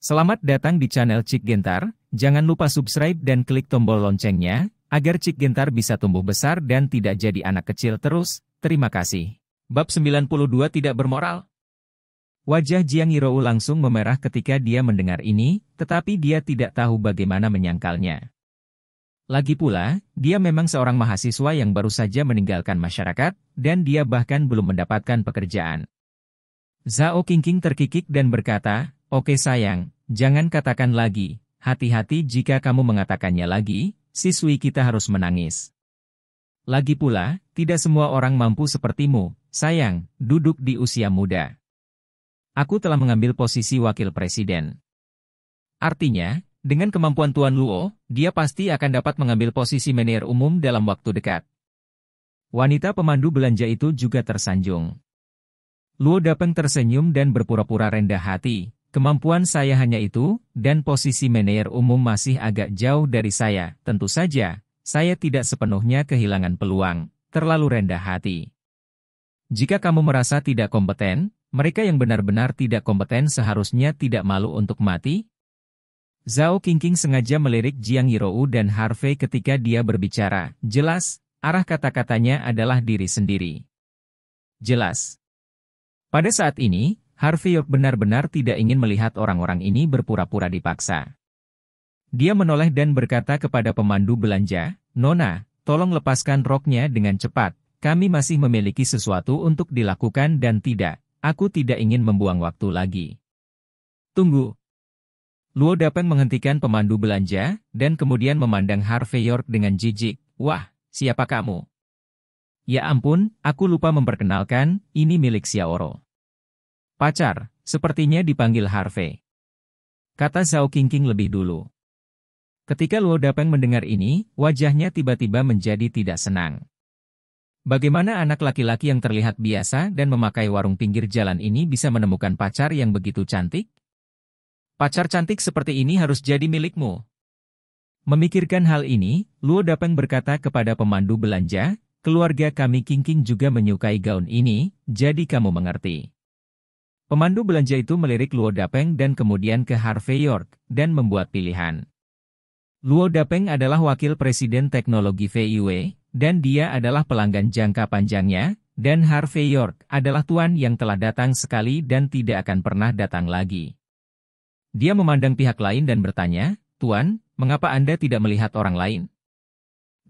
Selamat datang di channel Cik Gentar, jangan lupa subscribe dan klik tombol loncengnya, agar Cik Gentar bisa tumbuh besar dan tidak jadi anak kecil terus, terima kasih. Bab 92 Tidak Bermoral Wajah Jiang Yirou langsung memerah ketika dia mendengar ini, tetapi dia tidak tahu bagaimana menyangkalnya. Lagi pula, dia memang seorang mahasiswa yang baru saja meninggalkan masyarakat, dan dia bahkan belum mendapatkan pekerjaan. Zhao Qingqing terkikik dan berkata, Oke sayang, jangan katakan lagi, hati-hati jika kamu mengatakannya lagi, siswi kita harus menangis. Lagi pula, tidak semua orang mampu sepertimu, sayang, duduk di usia muda. Aku telah mengambil posisi wakil presiden. Artinya, dengan kemampuan Tuan Luo, dia pasti akan dapat mengambil posisi manajer umum dalam waktu dekat. Wanita pemandu belanja itu juga tersanjung. Luo Dapeng tersenyum dan berpura-pura rendah hati, Kemampuan saya hanya itu, dan posisi manajer umum masih agak jauh dari saya. Tentu saja, saya tidak sepenuhnya kehilangan peluang, terlalu rendah hati. Jika kamu merasa tidak kompeten, mereka yang benar-benar tidak kompeten seharusnya tidak malu untuk mati. Zhao Qingqing sengaja melirik Jiang Yirou dan Harvey ketika dia berbicara. Jelas, arah kata-katanya adalah diri sendiri. Jelas. Pada saat ini, Harvey York benar-benar tidak ingin melihat orang-orang ini berpura-pura dipaksa. Dia menoleh dan berkata kepada pemandu belanja, Nona, tolong lepaskan roknya dengan cepat, kami masih memiliki sesuatu untuk dilakukan dan tidak, aku tidak ingin membuang waktu lagi. Tunggu. Luo Dapeng menghentikan pemandu belanja, dan kemudian memandang Harvey York dengan jijik, Wah, siapa kamu? Ya ampun, aku lupa memperkenalkan, ini milik Xiaoro. Pacar, sepertinya dipanggil Harvey. Kata Zhao Qingqing lebih dulu. Ketika Luo Dapeng mendengar ini, wajahnya tiba-tiba menjadi tidak senang. Bagaimana anak laki-laki yang terlihat biasa dan memakai warung pinggir jalan ini bisa menemukan pacar yang begitu cantik? Pacar cantik seperti ini harus jadi milikmu. Memikirkan hal ini, Luo Dapeng berkata kepada pemandu belanja, keluarga kami King juga menyukai gaun ini, jadi kamu mengerti. Pemandu belanja itu melirik Luo Dapeng dan kemudian ke Harvey York, dan membuat pilihan. Luo Dapeng adalah wakil presiden teknologi VIW, dan dia adalah pelanggan jangka panjangnya, dan Harvey York adalah tuan yang telah datang sekali dan tidak akan pernah datang lagi. Dia memandang pihak lain dan bertanya, Tuan, mengapa Anda tidak melihat orang lain?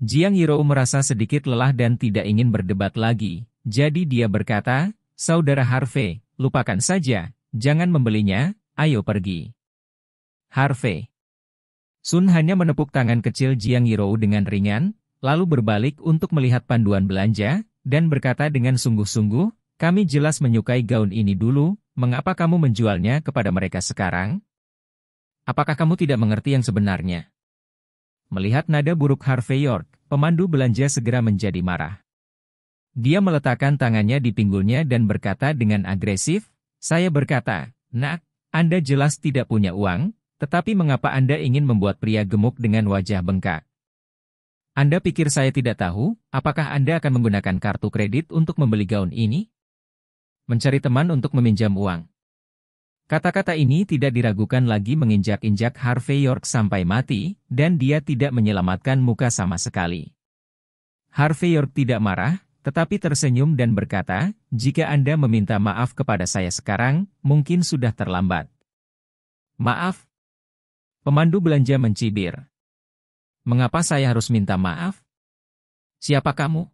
Jiang Yirou merasa sedikit lelah dan tidak ingin berdebat lagi, jadi dia berkata, Saudara Harvey, Lupakan saja, jangan membelinya, ayo pergi. Harvey. Sun hanya menepuk tangan kecil Jiang Yirou dengan ringan, lalu berbalik untuk melihat panduan belanja, dan berkata dengan sungguh-sungguh, kami jelas menyukai gaun ini dulu, mengapa kamu menjualnya kepada mereka sekarang? Apakah kamu tidak mengerti yang sebenarnya? Melihat nada buruk Harvey York, pemandu belanja segera menjadi marah. Dia meletakkan tangannya di pinggulnya dan berkata dengan agresif, Saya berkata, Nak, Anda jelas tidak punya uang, tetapi mengapa Anda ingin membuat pria gemuk dengan wajah bengkak? Anda pikir saya tidak tahu, apakah Anda akan menggunakan kartu kredit untuk membeli gaun ini? Mencari teman untuk meminjam uang. Kata-kata ini tidak diragukan lagi menginjak-injak Harvey York sampai mati, dan dia tidak menyelamatkan muka sama sekali. Harvey York tidak marah, tetapi tersenyum dan berkata, jika Anda meminta maaf kepada saya sekarang, mungkin sudah terlambat. Maaf? Pemandu belanja mencibir. Mengapa saya harus minta maaf? Siapa kamu?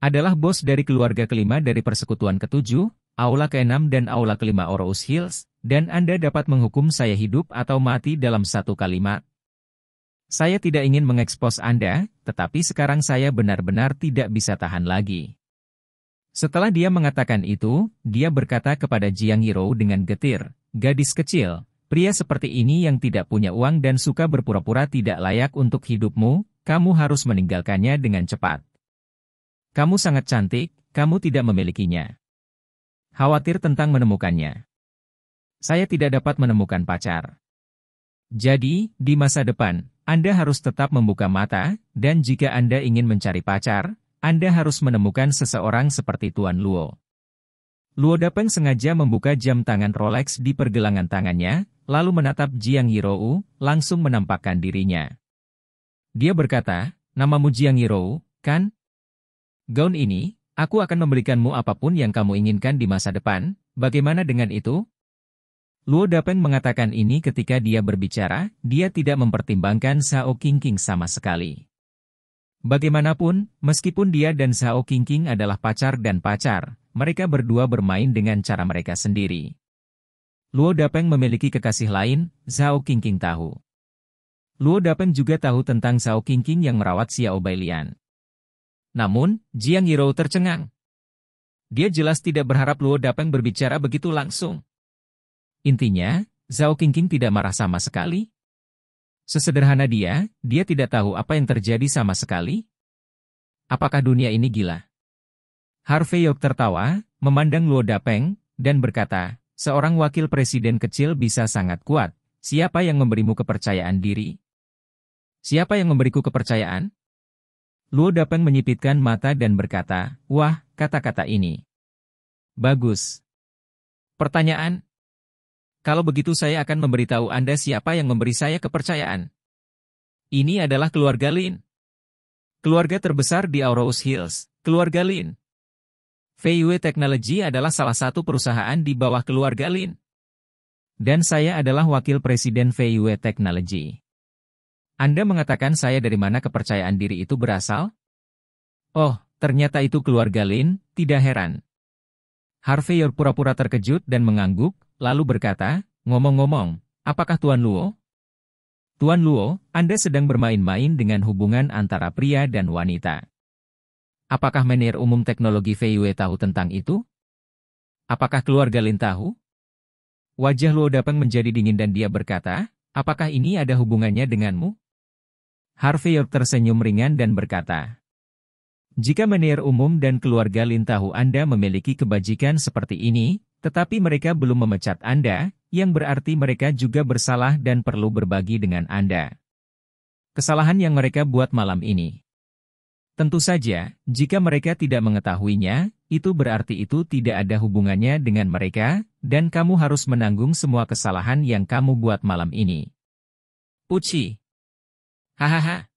Adalah bos dari keluarga kelima dari persekutuan ketujuh, Aula keenam dan Aula kelima Orous Hills, dan Anda dapat menghukum saya hidup atau mati dalam satu kalimat. Saya tidak ingin mengekspos Anda, tetapi sekarang saya benar-benar tidak bisa tahan lagi. Setelah dia mengatakan itu, dia berkata kepada Jiang Yiro dengan getir, gadis kecil, pria seperti ini yang tidak punya uang dan suka berpura-pura tidak layak untuk hidupmu, kamu harus meninggalkannya dengan cepat. Kamu sangat cantik, kamu tidak memilikinya. Khawatir tentang menemukannya. Saya tidak dapat menemukan pacar. Jadi, di masa depan, anda harus tetap membuka mata, dan jika Anda ingin mencari pacar, Anda harus menemukan seseorang seperti Tuan Luo. Luo Dapeng sengaja membuka jam tangan Rolex di pergelangan tangannya, lalu menatap Jiang Yirou, langsung menampakkan dirinya. Dia berkata, namamu Jiang Yirou, kan? Gaun ini, aku akan memberikanmu apapun yang kamu inginkan di masa depan, bagaimana dengan itu? Luo Dapeng mengatakan ini ketika dia berbicara, dia tidak mempertimbangkan Zhao Qingqing sama sekali. Bagaimanapun, meskipun dia dan Zhao Qingqing adalah pacar dan pacar, mereka berdua bermain dengan cara mereka sendiri. Luo Dapeng memiliki kekasih lain, Zhao Qingqing tahu. Luo Dapeng juga tahu tentang Zhao Qingqing yang merawat Xiao Bailian. Namun, Jiang Yirou tercengang. Dia jelas tidak berharap Luo Dapeng berbicara begitu langsung. Intinya, Zhao Qingqing tidak marah sama sekali. Sesederhana dia, dia tidak tahu apa yang terjadi sama sekali. Apakah dunia ini gila? Harvey York tertawa, memandang Luo Dapeng, dan berkata, seorang wakil presiden kecil bisa sangat kuat. Siapa yang memberimu kepercayaan diri? Siapa yang memberiku kepercayaan? Luo Dapeng menyipitkan mata dan berkata, wah, kata-kata ini. Bagus. Pertanyaan, kalau begitu saya akan memberitahu Anda siapa yang memberi saya kepercayaan. Ini adalah keluarga Lin. Keluarga terbesar di Aurous Hills, keluarga Lin. VUE Technology adalah salah satu perusahaan di bawah keluarga Lin. Dan saya adalah wakil presiden VUE Technology. Anda mengatakan saya dari mana kepercayaan diri itu berasal? Oh, ternyata itu keluarga Lin, tidak heran. Harvey pura-pura terkejut dan mengangguk, lalu berkata, Ngomong-ngomong, apakah Tuan Luo? Tuan Luo, Anda sedang bermain-main dengan hubungan antara pria dan wanita. Apakah menir umum teknologi Feiyue tahu tentang itu? Apakah keluarga Lin tahu? Wajah Luo Dapeng menjadi dingin dan dia berkata, apakah ini ada hubungannya denganmu? Harvey York tersenyum ringan dan berkata, jika menir umum dan keluarga Lin tahu Anda memiliki kebajikan seperti ini, tetapi mereka belum memecat Anda, yang berarti mereka juga bersalah dan perlu berbagi dengan Anda. Kesalahan yang mereka buat malam ini. Tentu saja, jika mereka tidak mengetahuinya, itu berarti itu tidak ada hubungannya dengan mereka, dan kamu harus menanggung semua kesalahan yang kamu buat malam ini. Uci. Hahaha.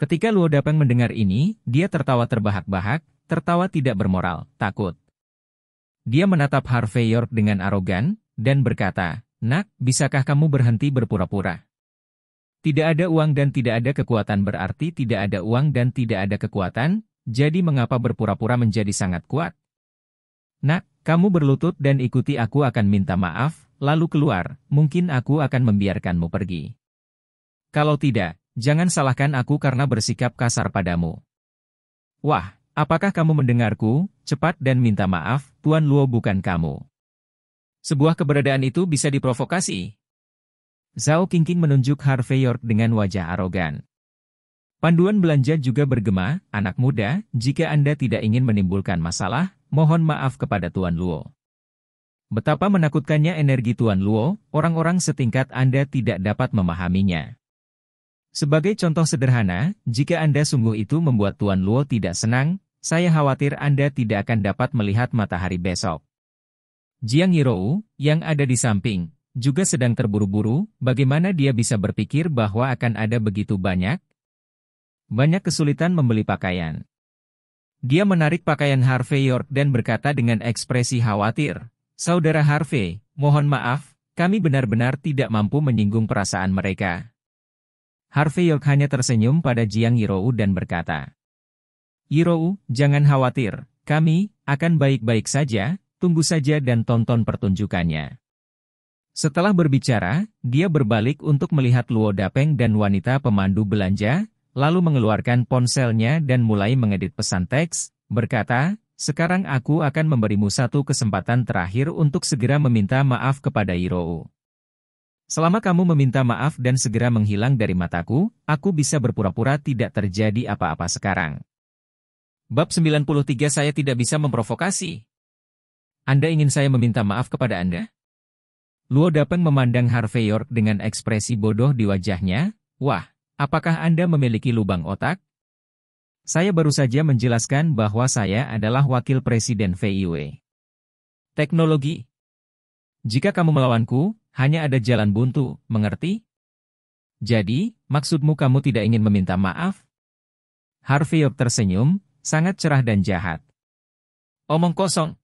Ketika Luo Dapeng mendengar ini, dia tertawa terbahak-bahak, tertawa tidak bermoral, takut. Dia menatap Harvey York dengan arogan, dan berkata, Nak, bisakah kamu berhenti berpura-pura? Tidak ada uang dan tidak ada kekuatan berarti tidak ada uang dan tidak ada kekuatan, jadi mengapa berpura-pura menjadi sangat kuat? Nak, kamu berlutut dan ikuti aku akan minta maaf, lalu keluar, mungkin aku akan membiarkanmu pergi. Kalau tidak, jangan salahkan aku karena bersikap kasar padamu. Wah, Apakah kamu mendengarku? Cepat dan minta maaf, Tuan Luo bukan kamu. Sebuah keberadaan itu bisa diprovokasi. Zhao Qingqing menunjuk Harvey York dengan wajah arogan. Panduan belanja juga bergema, anak muda, jika Anda tidak ingin menimbulkan masalah, mohon maaf kepada Tuan Luo. Betapa menakutkannya energi Tuan Luo, orang-orang setingkat Anda tidak dapat memahaminya. Sebagai contoh sederhana, jika Anda sungguh itu membuat Tuan Luo tidak senang, saya khawatir Anda tidak akan dapat melihat matahari besok. Jiang Yirou, yang ada di samping, juga sedang terburu-buru, bagaimana dia bisa berpikir bahwa akan ada begitu banyak? Banyak kesulitan membeli pakaian. Dia menarik pakaian Harvey York dan berkata dengan ekspresi khawatir, Saudara Harvey, mohon maaf, kami benar-benar tidak mampu menyinggung perasaan mereka. Harvey York hanya tersenyum pada Jiang Yirou dan berkata, Yirou, jangan khawatir, kami akan baik-baik saja, tunggu saja dan tonton pertunjukannya. Setelah berbicara, dia berbalik untuk melihat Luo Dapeng dan wanita pemandu belanja, lalu mengeluarkan ponselnya dan mulai mengedit pesan teks, berkata, sekarang aku akan memberimu satu kesempatan terakhir untuk segera meminta maaf kepada Yirou. Selama kamu meminta maaf dan segera menghilang dari mataku, aku bisa berpura-pura tidak terjadi apa-apa sekarang. Bab 93 Saya tidak bisa memprovokasi. Anda ingin saya meminta maaf kepada Anda? Luo Dapeng memandang Harvey York dengan ekspresi bodoh di wajahnya. Wah, apakah Anda memiliki lubang otak? Saya baru saja menjelaskan bahwa saya adalah wakil presiden VIW. Teknologi Jika kamu melawanku, hanya ada jalan buntu, mengerti? Jadi, maksudmu kamu tidak ingin meminta maaf? Harfield tersenyum, sangat cerah dan jahat. Omong kosong.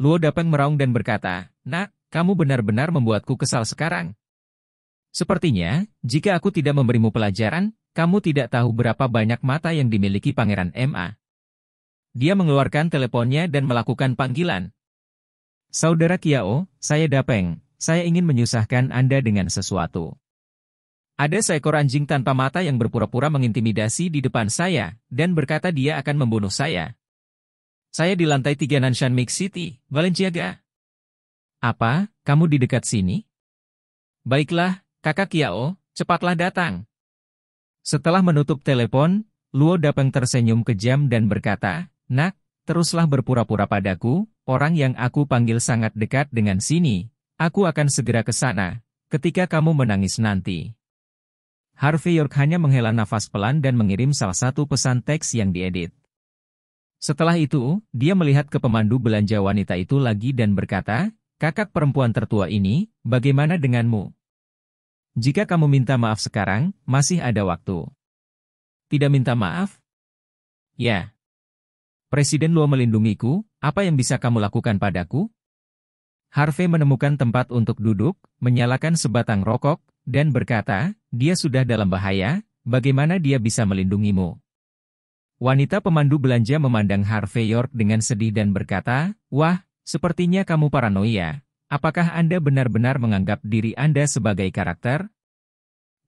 Luo Dapeng meraung dan berkata, Nak, kamu benar-benar membuatku kesal sekarang. Sepertinya, jika aku tidak memberimu pelajaran, kamu tidak tahu berapa banyak mata yang dimiliki Pangeran MA. Dia mengeluarkan teleponnya dan melakukan panggilan. Saudara Kiao, saya Dapeng, saya ingin menyusahkan Anda dengan sesuatu. Ada seekor anjing tanpa mata yang berpura-pura mengintimidasi di depan saya, dan berkata dia akan membunuh saya. Saya di lantai tiga Nanshan Mix City, Valenciaga. Apa, kamu di dekat sini? Baiklah, kakak Kiao, cepatlah datang. Setelah menutup telepon, Luo Dapeng tersenyum kejam dan berkata, Nak, teruslah berpura-pura padaku, orang yang aku panggil sangat dekat dengan sini, Aku akan segera ke sana, ketika kamu menangis nanti. Harvey York hanya menghela nafas pelan dan mengirim salah satu pesan teks yang diedit. Setelah itu, dia melihat ke pemandu belanja wanita itu lagi dan berkata, kakak perempuan tertua ini, bagaimana denganmu? Jika kamu minta maaf sekarang, masih ada waktu. Tidak minta maaf? Ya. Presiden Luo melindungiku, apa yang bisa kamu lakukan padaku? Harvey menemukan tempat untuk duduk, menyalakan sebatang rokok, dan berkata, dia sudah dalam bahaya, bagaimana dia bisa melindungimu? Wanita pemandu belanja memandang Harvey York dengan sedih dan berkata, Wah, sepertinya kamu paranoia. Apakah Anda benar-benar menganggap diri Anda sebagai karakter?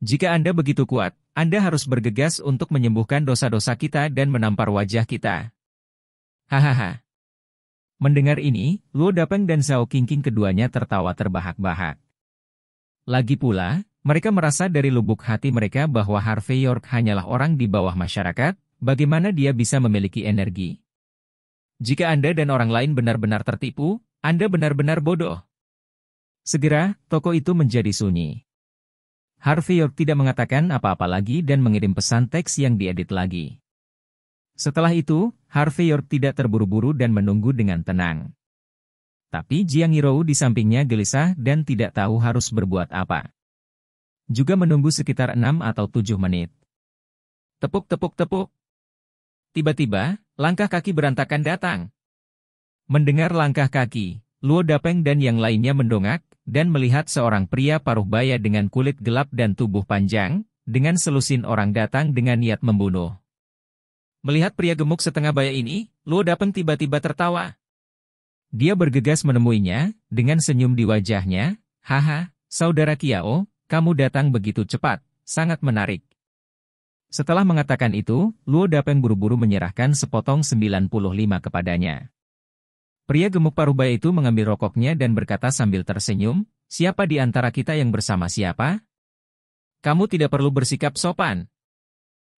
Jika Anda begitu kuat, Anda harus bergegas untuk menyembuhkan dosa-dosa kita dan menampar wajah kita. Hahaha. Mendengar ini, Luo Dapeng dan Zhao Qingqing keduanya tertawa terbahak-bahak. Lagi pula, mereka merasa dari lubuk hati mereka bahwa Harvey York hanyalah orang di bawah masyarakat, bagaimana dia bisa memiliki energi. Jika Anda dan orang lain benar-benar tertipu, Anda benar-benar bodoh. Segera, toko itu menjadi sunyi. Harvey York tidak mengatakan apa-apa lagi dan mengirim pesan teks yang diedit lagi. Setelah itu, Harvey York tidak terburu-buru dan menunggu dengan tenang. Tapi Jiang Yirou di sampingnya gelisah dan tidak tahu harus berbuat apa. Juga menunggu sekitar enam atau tujuh menit. Tepuk-tepuk-tepuk. Tiba-tiba, langkah kaki berantakan datang. Mendengar langkah kaki, Luo Dapeng dan yang lainnya mendongak, dan melihat seorang pria paruh baya dengan kulit gelap dan tubuh panjang, dengan selusin orang datang dengan niat membunuh. Melihat pria gemuk setengah baya ini, Luo Dapen tiba-tiba tertawa. Dia bergegas menemuinya, dengan senyum di wajahnya, Haha, saudara Kiao, kamu datang begitu cepat, sangat menarik. Setelah mengatakan itu, Luo Dapeng buru-buru menyerahkan sepotong 95 kepadanya. Pria gemuk parubaya itu mengambil rokoknya dan berkata sambil tersenyum, siapa di antara kita yang bersama siapa? Kamu tidak perlu bersikap sopan.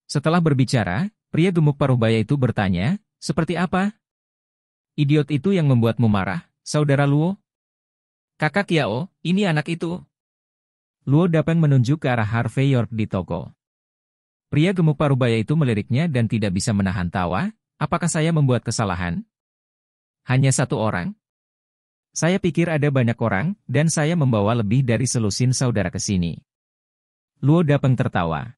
Setelah berbicara, Pria gemuk paruh baya itu bertanya, seperti apa? Idiot itu yang membuatmu marah, saudara Luo? Kakak Yao, ini anak itu. Luo Dapeng menunjuk ke arah Harvey York di toko. Pria gemuk paruh baya itu meliriknya dan tidak bisa menahan tawa, apakah saya membuat kesalahan? Hanya satu orang? Saya pikir ada banyak orang, dan saya membawa lebih dari selusin saudara ke sini. Luo Dapeng tertawa.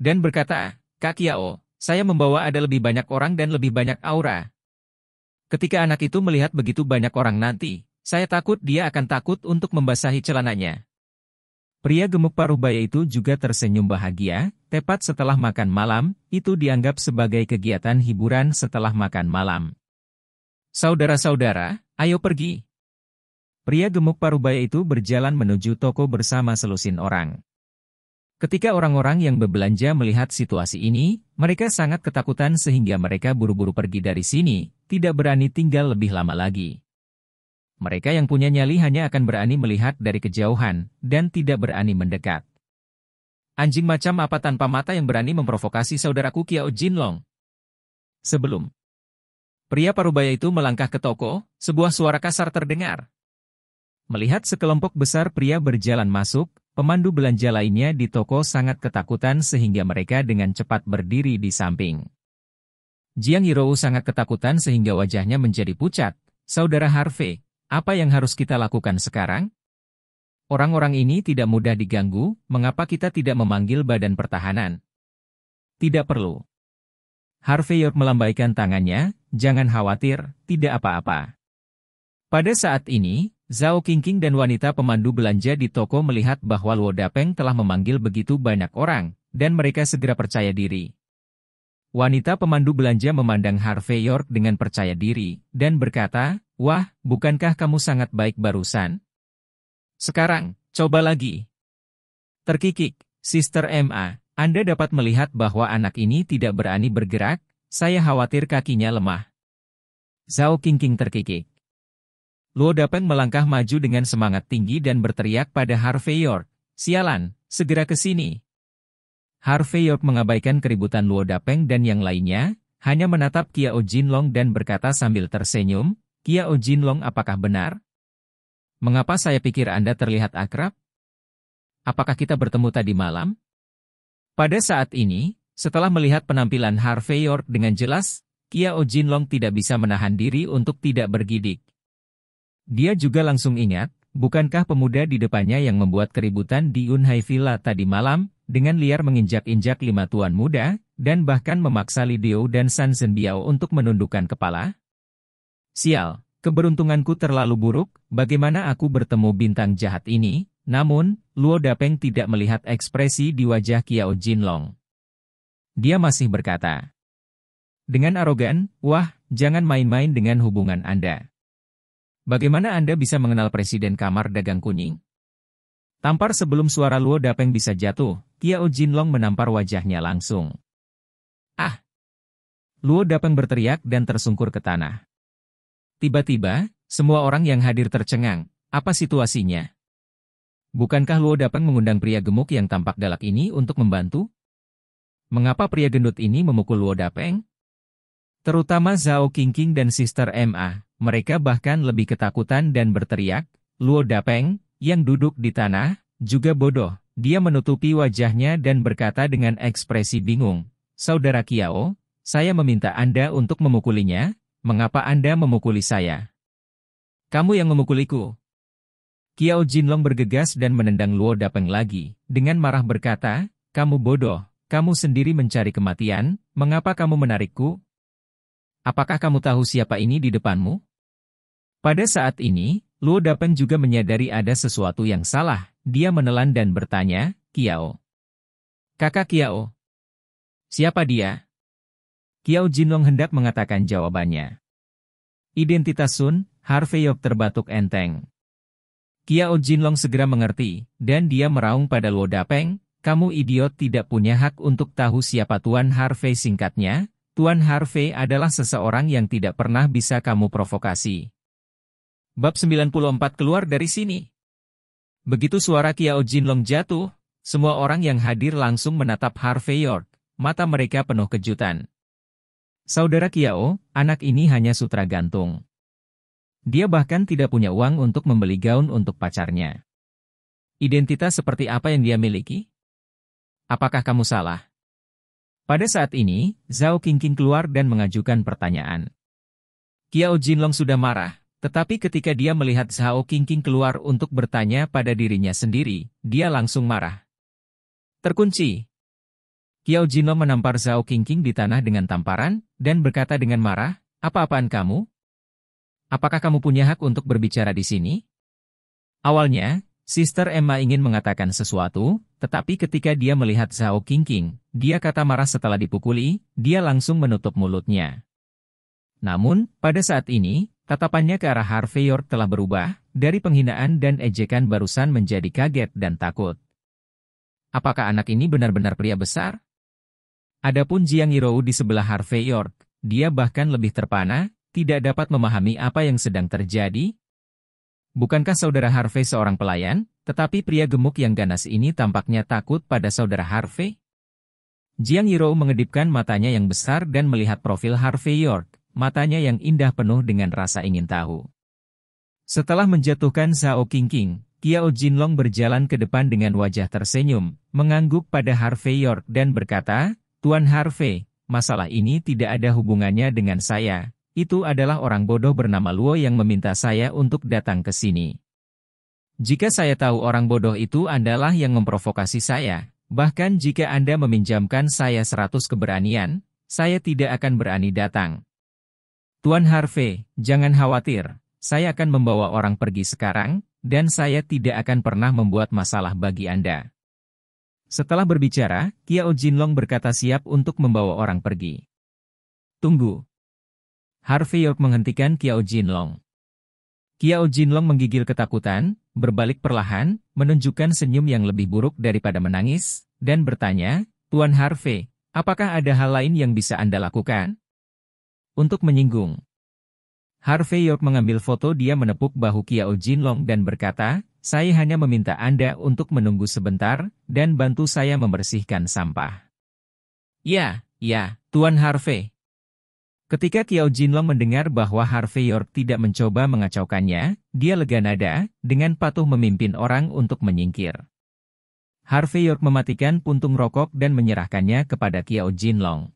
Dan berkata, Kak Yao, saya membawa ada lebih banyak orang dan lebih banyak aura. Ketika anak itu melihat begitu banyak orang nanti, saya takut dia akan takut untuk membasahi celananya. Pria gemuk paruh baya itu juga tersenyum bahagia, tepat setelah makan malam, itu dianggap sebagai kegiatan hiburan setelah makan malam. Saudara-saudara, ayo pergi. Pria gemuk paruh baya itu berjalan menuju toko bersama selusin orang. Ketika orang-orang yang berbelanja melihat situasi ini, mereka sangat ketakutan sehingga mereka buru-buru pergi dari sini, tidak berani tinggal lebih lama lagi. Mereka yang punya nyali hanya akan berani melihat dari kejauhan, dan tidak berani mendekat. Anjing macam apa tanpa mata yang berani memprovokasi saudaraku Kiao Jinlong? Sebelum pria parubaya itu melangkah ke toko, sebuah suara kasar terdengar. Melihat sekelompok besar pria berjalan masuk, Pemandu belanja lainnya di toko sangat ketakutan sehingga mereka dengan cepat berdiri di samping. Jiang Hirou sangat ketakutan sehingga wajahnya menjadi pucat. Saudara Harvey, apa yang harus kita lakukan sekarang? Orang-orang ini tidak mudah diganggu, mengapa kita tidak memanggil badan pertahanan? Tidak perlu. Harvey York melambaikan tangannya, jangan khawatir, tidak apa-apa. Pada saat ini, Zhao Qingqing dan wanita pemandu belanja di toko melihat bahwa Luo Dapeng telah memanggil begitu banyak orang, dan mereka segera percaya diri. Wanita pemandu belanja memandang Harvey York dengan percaya diri, dan berkata, Wah, bukankah kamu sangat baik barusan? Sekarang, coba lagi. Terkikik, Sister MA, Anda dapat melihat bahwa anak ini tidak berani bergerak, saya khawatir kakinya lemah. Zhao Qingqing terkikik. Luo Dapeng melangkah maju dengan semangat tinggi dan berteriak pada Harvey York, sialan, segera ke sini. Harvey York mengabaikan keributan Luo Dapeng dan yang lainnya, hanya menatap Kia Ojin Long dan berkata sambil tersenyum, Kia Ojin Long apakah benar? Mengapa saya pikir Anda terlihat akrab? Apakah kita bertemu tadi malam? Pada saat ini, setelah melihat penampilan Harvey York dengan jelas, Kia Ojin Long tidak bisa menahan diri untuk tidak bergidik. Dia juga langsung ingat, bukankah pemuda di depannya yang membuat keributan di Unhai Villa tadi malam, dengan liar menginjak-injak lima tuan muda, dan bahkan memaksa Lidio dan San Zenbiao untuk menundukkan kepala? Sial, keberuntunganku terlalu buruk, bagaimana aku bertemu bintang jahat ini? Namun, Luo Dapeng tidak melihat ekspresi di wajah Kiao Jinlong. Dia masih berkata, dengan arogan, wah, jangan main-main dengan hubungan Anda. Bagaimana Anda bisa mengenal Presiden Kamar Dagang Kuning? Tampar sebelum suara Luo Dapeng bisa jatuh, Tiao Jinlong menampar wajahnya langsung. Ah! Luo Dapeng berteriak dan tersungkur ke tanah. Tiba-tiba, semua orang yang hadir tercengang. Apa situasinya? Bukankah Luo Dapeng mengundang pria gemuk yang tampak galak ini untuk membantu? Mengapa pria gendut ini memukul Luo Dapeng? Terutama Zhao Qingqing dan Sister MA. Mereka bahkan lebih ketakutan dan berteriak, Luo Dapeng, yang duduk di tanah, juga bodoh. Dia menutupi wajahnya dan berkata dengan ekspresi bingung, Saudara Kiao, saya meminta Anda untuk memukulinya, mengapa Anda memukuli saya? Kamu yang memukuliku. Kiao Jinlong bergegas dan menendang Luo Dapeng lagi, dengan marah berkata, Kamu bodoh, kamu sendiri mencari kematian, mengapa kamu menarikku? Apakah kamu tahu siapa ini di depanmu? Pada saat ini, Luo Dapen juga menyadari ada sesuatu yang salah. Dia menelan dan bertanya, Kiao. Kakak Kiao. Siapa dia? Kiao Jinlong hendak mengatakan jawabannya. Identitas Sun, Harvey Yok terbatuk enteng. Kiao Jinlong segera mengerti, dan dia meraung pada Luo Dapeng, kamu idiot tidak punya hak untuk tahu siapa Tuan Harvey singkatnya, Tuan Harvey adalah seseorang yang tidak pernah bisa kamu provokasi. Bab 94 keluar dari sini. Begitu suara Kiao Jinlong jatuh, semua orang yang hadir langsung menatap Harvey York, mata mereka penuh kejutan. Saudara Kiao, anak ini hanya sutra gantung. Dia bahkan tidak punya uang untuk membeli gaun untuk pacarnya. Identitas seperti apa yang dia miliki? Apakah kamu salah? Pada saat ini, Zhao Qingqing keluar dan mengajukan pertanyaan. Kiao Jinlong sudah marah, tetapi ketika dia melihat Zhao Qingqing keluar untuk bertanya pada dirinya sendiri, dia langsung marah. Terkunci. Qiao Jino menampar Zhao Qingqing di tanah dengan tamparan, dan berkata dengan marah, apa-apaan kamu? Apakah kamu punya hak untuk berbicara di sini? Awalnya, Sister Emma ingin mengatakan sesuatu, tetapi ketika dia melihat Zhao Qingqing, dia kata marah setelah dipukuli, dia langsung menutup mulutnya. Namun, pada saat ini, Tatapannya ke arah Harvey York telah berubah, dari penghinaan dan ejekan barusan menjadi kaget dan takut. Apakah anak ini benar-benar pria besar? Adapun Jiang Yirou di sebelah Harvey York, dia bahkan lebih terpana, tidak dapat memahami apa yang sedang terjadi. Bukankah saudara Harvey seorang pelayan, tetapi pria gemuk yang ganas ini tampaknya takut pada saudara Harvey? Jiang Yirou mengedipkan matanya yang besar dan melihat profil Harvey York, matanya yang indah penuh dengan rasa ingin tahu. Setelah menjatuhkan Zhao Qingqing, Kiao Jinlong berjalan ke depan dengan wajah tersenyum, mengangguk pada Harvey York dan berkata, Tuan Harvey, masalah ini tidak ada hubungannya dengan saya, itu adalah orang bodoh bernama Luo yang meminta saya untuk datang ke sini. Jika saya tahu orang bodoh itu adalah yang memprovokasi saya, bahkan jika Anda meminjamkan saya 100 keberanian, saya tidak akan berani datang, Tuan Harvey, jangan khawatir, saya akan membawa orang pergi sekarang, dan saya tidak akan pernah membuat masalah bagi Anda. Setelah berbicara, Kiao Jinlong berkata siap untuk membawa orang pergi. Tunggu. Harvey York menghentikan Kiao Jinlong. Kiao Jinlong menggigil ketakutan, berbalik perlahan, menunjukkan senyum yang lebih buruk daripada menangis, dan bertanya, Tuan Harvey, apakah ada hal lain yang bisa Anda lakukan? untuk menyinggung. Harvey York mengambil foto dia menepuk bahu Kiao Long dan berkata, saya hanya meminta Anda untuk menunggu sebentar dan bantu saya membersihkan sampah. Ya, ya, Tuan Harvey. Ketika Kiao Jinlong mendengar bahwa Harvey York tidak mencoba mengacaukannya, dia lega nada dengan patuh memimpin orang untuk menyingkir. Harvey York mematikan puntung rokok dan menyerahkannya kepada Kiao Jinlong.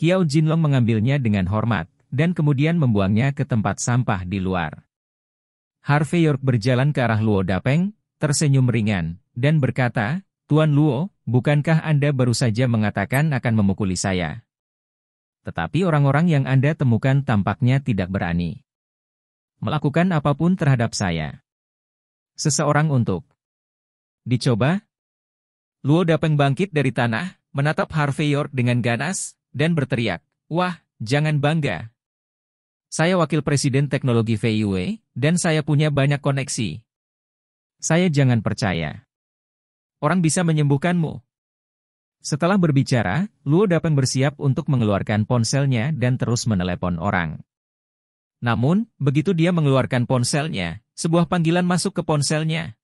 Kiao Jinlong mengambilnya dengan hormat, dan kemudian membuangnya ke tempat sampah di luar. Harvey York berjalan ke arah Luo Dapeng, tersenyum ringan, dan berkata, Tuan Luo, bukankah Anda baru saja mengatakan akan memukuli saya? Tetapi orang-orang yang Anda temukan tampaknya tidak berani. Melakukan apapun terhadap saya. Seseorang untuk dicoba? Luo Dapeng bangkit dari tanah, menatap Harvey York dengan ganas, dan berteriak, Wah, jangan bangga. Saya wakil presiden teknologi VUE, dan saya punya banyak koneksi. Saya jangan percaya. Orang bisa menyembuhkanmu. Setelah berbicara, Luo Dapeng bersiap untuk mengeluarkan ponselnya dan terus menelepon orang. Namun, begitu dia mengeluarkan ponselnya, sebuah panggilan masuk ke ponselnya.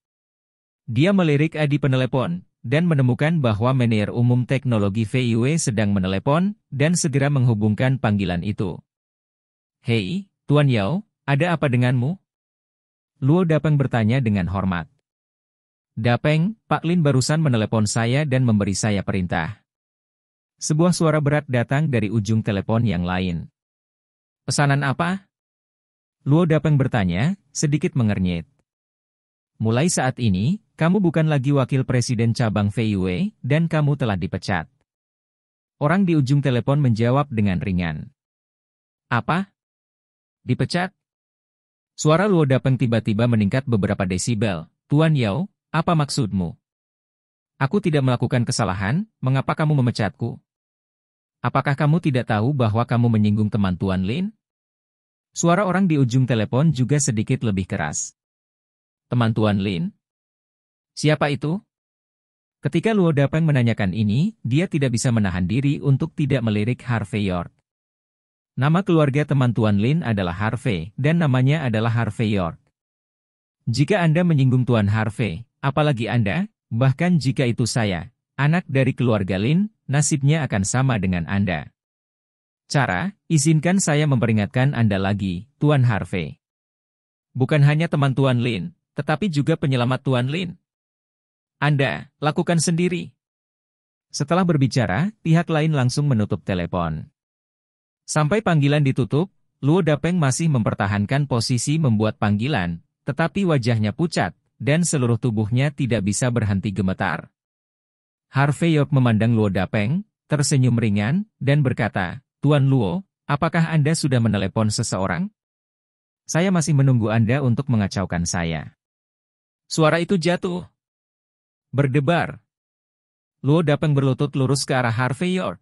Dia melirik Adi penelepon, dan menemukan bahwa manajer umum teknologi VIW sedang menelepon dan segera menghubungkan panggilan itu. Hei, Tuan Yao, ada apa denganmu? Luo Dapeng bertanya dengan hormat. Dapeng, Pak Lin barusan menelepon saya dan memberi saya perintah. Sebuah suara berat datang dari ujung telepon yang lain. Pesanan apa? Luo Dapeng bertanya, sedikit mengernyit. Mulai saat ini, kamu bukan lagi wakil presiden cabang VUW dan kamu telah dipecat. Orang di ujung telepon menjawab dengan ringan. Apa? Dipecat? Suara Luo Dapeng tiba-tiba meningkat beberapa desibel. Tuan Yao, apa maksudmu? Aku tidak melakukan kesalahan, mengapa kamu memecatku? Apakah kamu tidak tahu bahwa kamu menyinggung teman Tuan Lin? Suara orang di ujung telepon juga sedikit lebih keras teman Tuan Lin? Siapa itu? Ketika Luo Dapeng menanyakan ini, dia tidak bisa menahan diri untuk tidak melirik Harvey York. Nama keluarga teman Tuan Lin adalah Harvey, dan namanya adalah Harvey York. Jika Anda menyinggung Tuan Harvey, apalagi Anda, bahkan jika itu saya, anak dari keluarga Lin, nasibnya akan sama dengan Anda. Cara, izinkan saya memperingatkan Anda lagi, Tuan Harvey. Bukan hanya teman Tuan Lin, tetapi juga penyelamat Tuan Lin. Anda, lakukan sendiri. Setelah berbicara, pihak lain langsung menutup telepon. Sampai panggilan ditutup, Luo Dapeng masih mempertahankan posisi membuat panggilan, tetapi wajahnya pucat, dan seluruh tubuhnya tidak bisa berhenti gemetar. Harvey York memandang Luo Dapeng, tersenyum ringan, dan berkata, Tuan Luo, apakah Anda sudah menelepon seseorang? Saya masih menunggu Anda untuk mengacaukan saya. Suara itu jatuh. Berdebar. Luo Dapeng berlutut lurus ke arah Harvey York.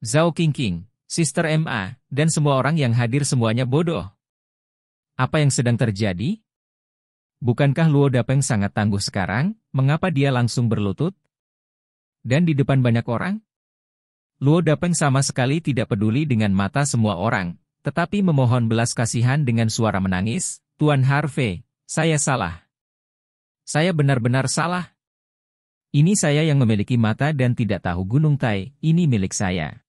Zhao Qingqing, Sister MA, dan semua orang yang hadir semuanya bodoh. Apa yang sedang terjadi? Bukankah Luo Dapeng sangat tangguh sekarang? Mengapa dia langsung berlutut? Dan di depan banyak orang? Luo Dapeng sama sekali tidak peduli dengan mata semua orang, tetapi memohon belas kasihan dengan suara menangis, Tuan Harvey, saya salah. Saya benar-benar salah. Ini saya yang memiliki mata dan tidak tahu Gunung Tai, ini milik saya.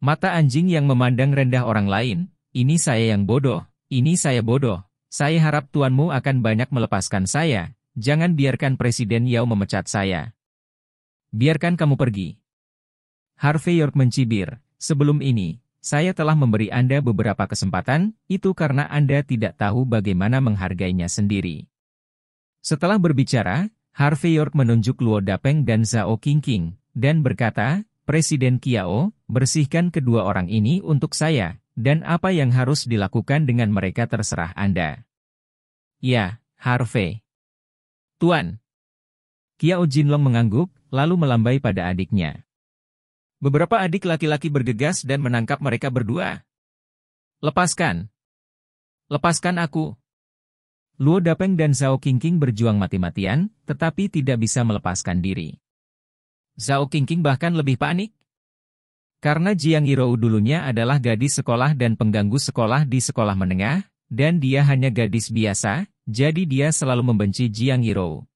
Mata anjing yang memandang rendah orang lain, ini saya yang bodoh, ini saya bodoh. Saya harap tuanmu akan banyak melepaskan saya, jangan biarkan Presiden Yao memecat saya. Biarkan kamu pergi. Harvey York mencibir, sebelum ini, saya telah memberi Anda beberapa kesempatan, itu karena Anda tidak tahu bagaimana menghargainya sendiri. Setelah berbicara, Harvey York menunjuk Luo Dapeng dan Zhao Qingqing, dan berkata, Presiden Kiao, bersihkan kedua orang ini untuk saya, dan apa yang harus dilakukan dengan mereka terserah Anda. Ya, Harvey. Tuan. Kiao Jinlong mengangguk, lalu melambai pada adiknya. Beberapa adik laki-laki bergegas dan menangkap mereka berdua. Lepaskan. Lepaskan aku. Luo Dapeng dan Zhao Qingqing berjuang mati-matian, tetapi tidak bisa melepaskan diri. Zhao Qingqing bahkan lebih panik. Karena Jiang Yirou dulunya adalah gadis sekolah dan pengganggu sekolah di sekolah menengah, dan dia hanya gadis biasa, jadi dia selalu membenci Jiang Yirou.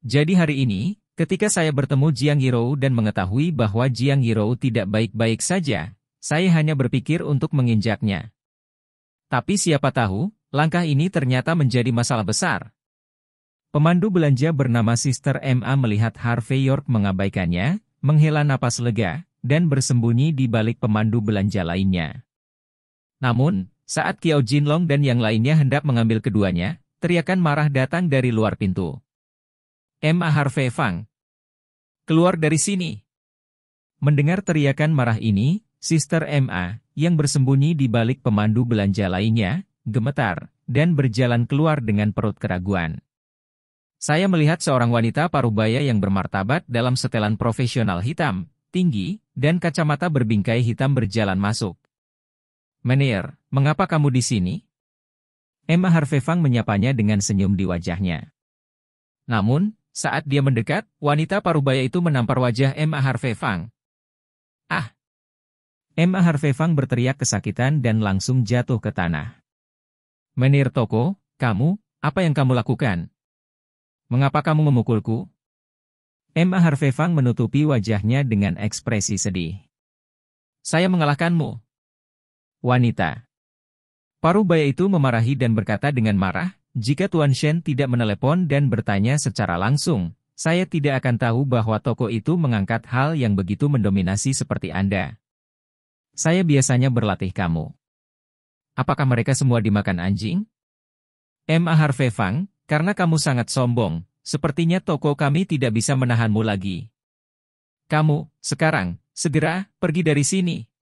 Jadi hari ini, ketika saya bertemu Jiang Yirou dan mengetahui bahwa Jiang Yirou tidak baik-baik saja, saya hanya berpikir untuk menginjaknya. Tapi siapa tahu, Langkah ini ternyata menjadi masalah besar. Pemandu belanja bernama Sister MA melihat Harvey York mengabaikannya, menghela napas lega, dan bersembunyi di balik pemandu belanja lainnya. Namun, saat Kiao Jinlong dan yang lainnya hendak mengambil keduanya, teriakan marah datang dari luar pintu. MA Harvey Fang, keluar dari sini! Mendengar teriakan marah ini, Sister MA, yang bersembunyi di balik pemandu belanja lainnya, gemetar, dan berjalan keluar dengan perut keraguan. Saya melihat seorang wanita parubaya yang bermartabat dalam setelan profesional hitam, tinggi, dan kacamata berbingkai hitam berjalan masuk. Menir, mengapa kamu di sini? Emma Harvefang menyapanya dengan senyum di wajahnya. Namun, saat dia mendekat, wanita parubaya itu menampar wajah Emma Harvefang. Ah! Emma Harvefang berteriak kesakitan dan langsung jatuh ke tanah. Menir Toko, kamu, apa yang kamu lakukan? Mengapa kamu memukulku? Emma Harvey Fang menutupi wajahnya dengan ekspresi sedih. Saya mengalahkanmu. Wanita. Paruh baya itu memarahi dan berkata dengan marah, jika Tuan Shen tidak menelepon dan bertanya secara langsung, saya tidak akan tahu bahwa toko itu mengangkat hal yang begitu mendominasi seperti Anda. Saya biasanya berlatih kamu. Apakah mereka semua dimakan anjing? M. A. Harvey Fang, karena kamu sangat sombong, sepertinya toko kami tidak bisa menahanmu lagi. Kamu, sekarang, segera, pergi dari sini.